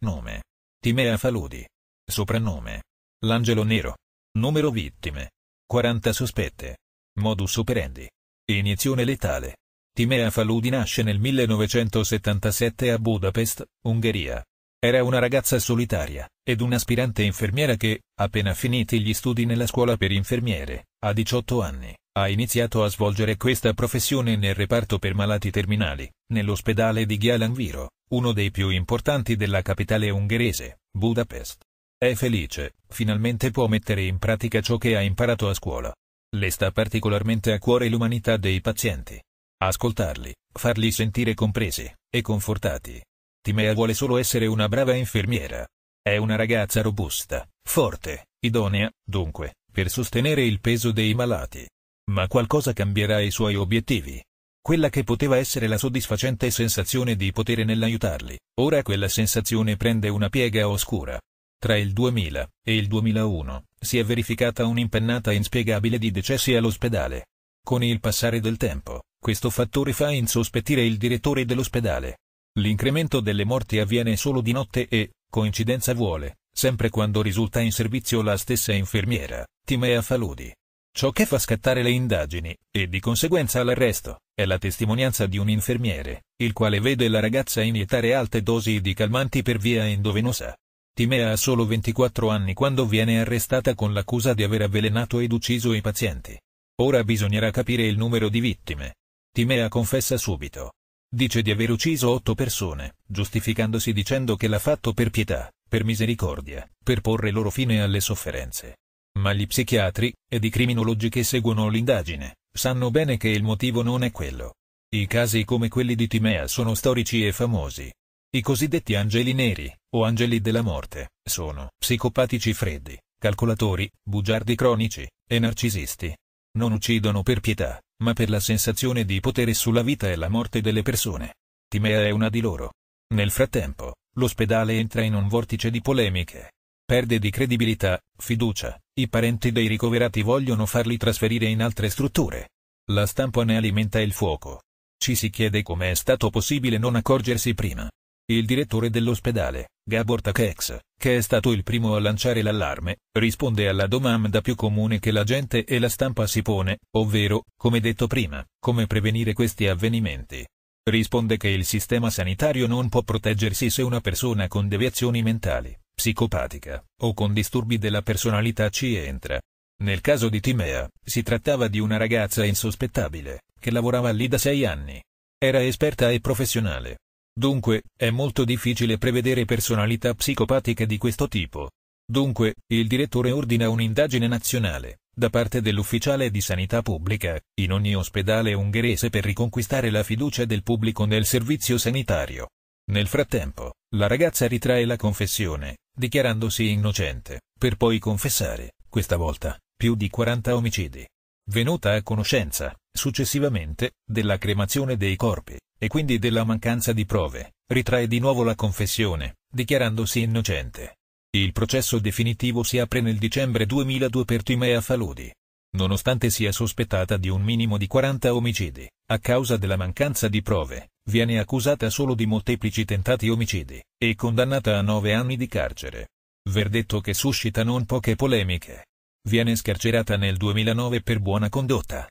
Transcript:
Nome. Timea Faludi. Soprannome. L'angelo nero. Numero vittime. 40 sospette. Modus operandi. Iniezione letale. Timea Faludi nasce nel 1977 a Budapest, Ungheria. Era una ragazza solitaria, ed un'aspirante infermiera che, appena finiti gli studi nella scuola per infermiere, a 18 anni, ha iniziato a svolgere questa professione nel reparto per malati terminali, nell'ospedale di Ghialanviro uno dei più importanti della capitale ungherese, Budapest. È felice, finalmente può mettere in pratica ciò che ha imparato a scuola. Le sta particolarmente a cuore l'umanità dei pazienti. Ascoltarli, farli sentire compresi e confortati. Timea vuole solo essere una brava infermiera. È una ragazza robusta, forte, idonea, dunque, per sostenere il peso dei malati. Ma qualcosa cambierà i suoi obiettivi. Quella che poteva essere la soddisfacente sensazione di potere nell'aiutarli, ora quella sensazione prende una piega oscura. Tra il 2000 e il 2001 si è verificata un'impennata inspiegabile di decessi all'ospedale. Con il passare del tempo, questo fattore fa insospettire il direttore dell'ospedale. L'incremento delle morti avviene solo di notte e, coincidenza vuole, sempre quando risulta in servizio la stessa infermiera, Timea Faludi. Ciò che fa scattare le indagini, e di conseguenza l'arresto, è la testimonianza di un infermiere, il quale vede la ragazza iniettare alte dosi di calmanti per via endovenosa. Timea ha solo 24 anni quando viene arrestata con l'accusa di aver avvelenato ed ucciso i pazienti. Ora bisognerà capire il numero di vittime. Timea confessa subito. Dice di aver ucciso otto persone, giustificandosi dicendo che l'ha fatto per pietà, per misericordia, per porre loro fine alle sofferenze. Ma gli psichiatri, ed i criminologi che seguono l'indagine, sanno bene che il motivo non è quello. I casi come quelli di Timea sono storici e famosi. I cosiddetti angeli neri, o angeli della morte, sono psicopatici freddi, calcolatori, bugiardi cronici, e narcisisti. Non uccidono per pietà, ma per la sensazione di potere sulla vita e la morte delle persone. Timea è una di loro. Nel frattempo, l'ospedale entra in un vortice di polemiche. Perde di credibilità, fiducia, i parenti dei ricoverati vogliono farli trasferire in altre strutture. La stampa ne alimenta il fuoco. Ci si chiede come è stato possibile non accorgersi prima. Il direttore dell'ospedale, Gabor Takex, che è stato il primo a lanciare l'allarme, risponde alla domanda più comune che la gente e la stampa si pone, ovvero, come detto prima, come prevenire questi avvenimenti. Risponde che il sistema sanitario non può proteggersi se una persona con deviazioni mentali psicopatica o con disturbi della personalità ci entra. Nel caso di Timea, si trattava di una ragazza insospettabile, che lavorava lì da sei anni. Era esperta e professionale. Dunque, è molto difficile prevedere personalità psicopatiche di questo tipo. Dunque, il direttore ordina un'indagine nazionale, da parte dell'ufficiale di sanità pubblica, in ogni ospedale ungherese per riconquistare la fiducia del pubblico nel servizio sanitario. Nel frattempo, la ragazza ritrae la confessione, dichiarandosi innocente, per poi confessare, questa volta, più di 40 omicidi. Venuta a conoscenza, successivamente, della cremazione dei corpi, e quindi della mancanza di prove, ritrae di nuovo la confessione, dichiarandosi innocente. Il processo definitivo si apre nel dicembre 2002 per Timea Faludi, nonostante sia sospettata di un minimo di 40 omicidi, a causa della mancanza di prove, viene accusata solo di molteplici tentati omicidi, e condannata a 9 anni di carcere. Verdetto che suscita non poche polemiche. Viene scarcerata nel 2009 per buona condotta.